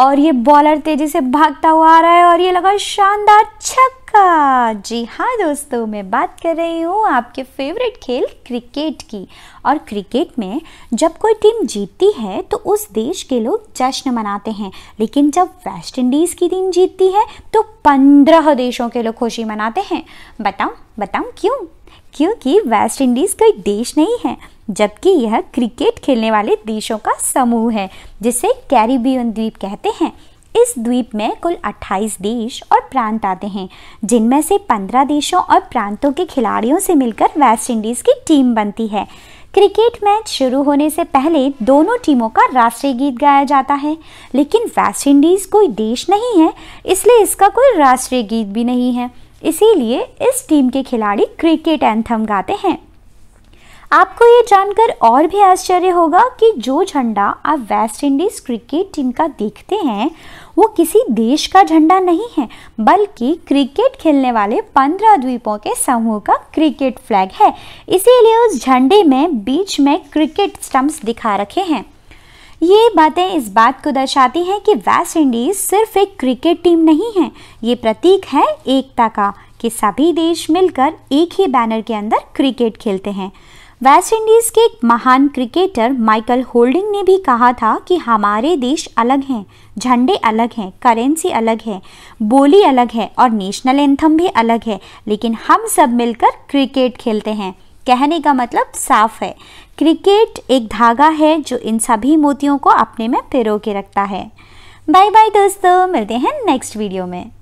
और ये बॉलर तेजी से भागता हुआ आ रहा है और ये लगा शानदार छक का जी हाँ दोस्तों मैं बात कर रही हूँ आपके फेवरेट खेल क्रिकेट की और क्रिकेट में जब कोई टीम जीतती है तो उस देश के लोग जश्न मनाते हैं लेकिन जब वेस्ट इंडीज़ की टीम जीतती है तो पंद्रह देशों के लोग खुशी मनाते हैं बताऊँ बताऊँ क्यों क्योंकि वेस्ट इंडीज़ कोई देश नहीं है जबकि यह क्रिकेट खेलने वाले देशों का समूह है जिसे कैरिबियन द्वीप कहते हैं इस द्वीप में कुल 28 देश और प्रांत आते हैं जिनमें से 15 देशों और प्रांतों के खिलाड़ियों से मिलकर वेस्ट इंडीज़ की टीम बनती है क्रिकेट मैच शुरू होने से पहले दोनों टीमों का राष्ट्रीय गीत गाया जाता है लेकिन वेस्ट इंडीज़ कोई देश नहीं है इसलिए इसका कोई राष्ट्रीय गीत भी नहीं है इसीलिए इस टीम के खिलाड़ी क्रिकेट एंथम गाते हैं आपको ये जानकर और भी आश्चर्य होगा कि जो झंडा आप वेस्ट इंडीज क्रिकेट टीम का देखते हैं वो किसी देश का झंडा नहीं है बल्कि क्रिकेट खेलने वाले पंद्रह द्वीपों के समूह का क्रिकेट फ्लैग है इसीलिए उस झंडे में बीच में क्रिकेट स्टम्प्स दिखा रखे हैं ये बातें इस बात को दर्शाती हैं कि वेस्ट इंडीज़ सिर्फ एक क्रिकेट टीम नहीं है ये प्रतीक है एकता का कि सभी देश मिलकर एक ही बैनर के अंदर क्रिकेट खेलते हैं वेस्टइंडीज़ के एक महान क्रिकेटर माइकल होल्डिंग ने भी कहा था कि हमारे देश अलग हैं झंडे अलग हैं करेंसी अलग है बोली अलग है और नेशनल एंथम भी अलग है लेकिन हम सब मिलकर क्रिकेट खेलते हैं कहने का मतलब साफ है क्रिकेट एक धागा है जो इन सभी मोतियों को अपने में पिरो के रखता है बाय बाय दोस्तों मिलते हैं नेक्स्ट वीडियो में